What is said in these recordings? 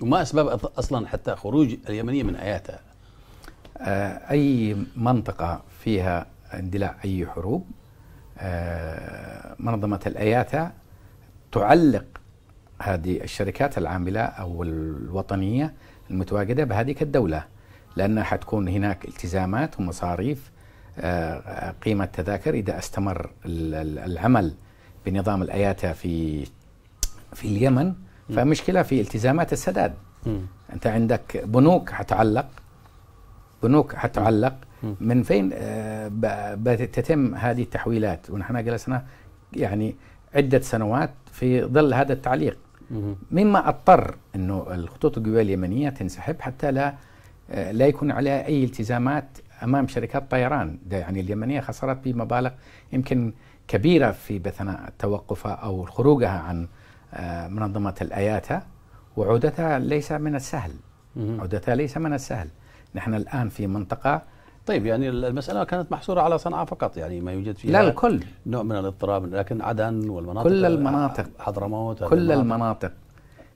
وما اسباب اصلا حتى خروج اليمنيه من اياتها؟ آه، اي منطقه فيها اندلاع اي حروب آه، منظمه الاياتا تعلق هذه الشركات العامله او الوطنيه المتواجده بهذيك الدوله لانها حتكون هناك التزامات ومصاريف آه، قيمه تذاكر اذا استمر العمل بنظام الاياتا في في اليمن فمشكله في التزامات السداد م. انت عندك بنوك هتعلق بنوك هتعلق من فين آه، بتتم هذه التحويلات ونحن جلسنا يعني عده سنوات في ظل هذا التعليق مما اضطر انه الخطوط الجويه اليمنيه تنسحب حتى لا آه، لا يكون عليها اي التزامات امام شركات طيران ده يعني اليمنيه خسرت بمبالغ يمكن كبيره في بثناء توقفها او خروجها عن آه، منظمة الأياتا وعودتها ليس من السهل عودتها ليس من السهل نحن الآن في منطقة طيب يعني المسألة كانت محصورة على صنعاء فقط يعني ما يوجد فيها لا الكل نوع من الاضطراب لكن عدن والمناطق كل المناطق آه، حضرموت كل المناطق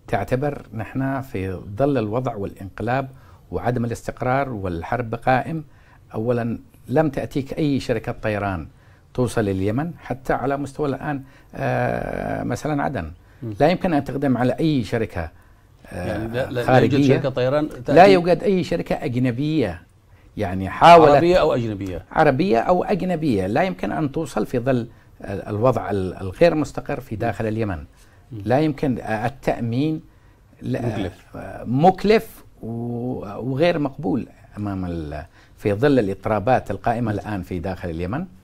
تعتبر نحن في ظل الوضع والانقلاب وعدم الاستقرار والحرب قائم أولا لم تأتيك أي شركة طيران توصل اليمن حتى على مستوى الآن آه، مثلا عدن لا يمكن أن تقدم على أي شركة آه، يعني لا خارجية لا يوجد شركة طيران لا يوجد أي شركة أجنبية يعني حاولت عربية أو أجنبية عربية أو أجنبية لا يمكن أن توصل في ظل الوضع الغير مستقر في داخل اليمن لا يمكن آه، التأمين مكلف آه، مكلف وغير مقبول أمام في ظل الاضطرابات القائمة الآن في داخل اليمن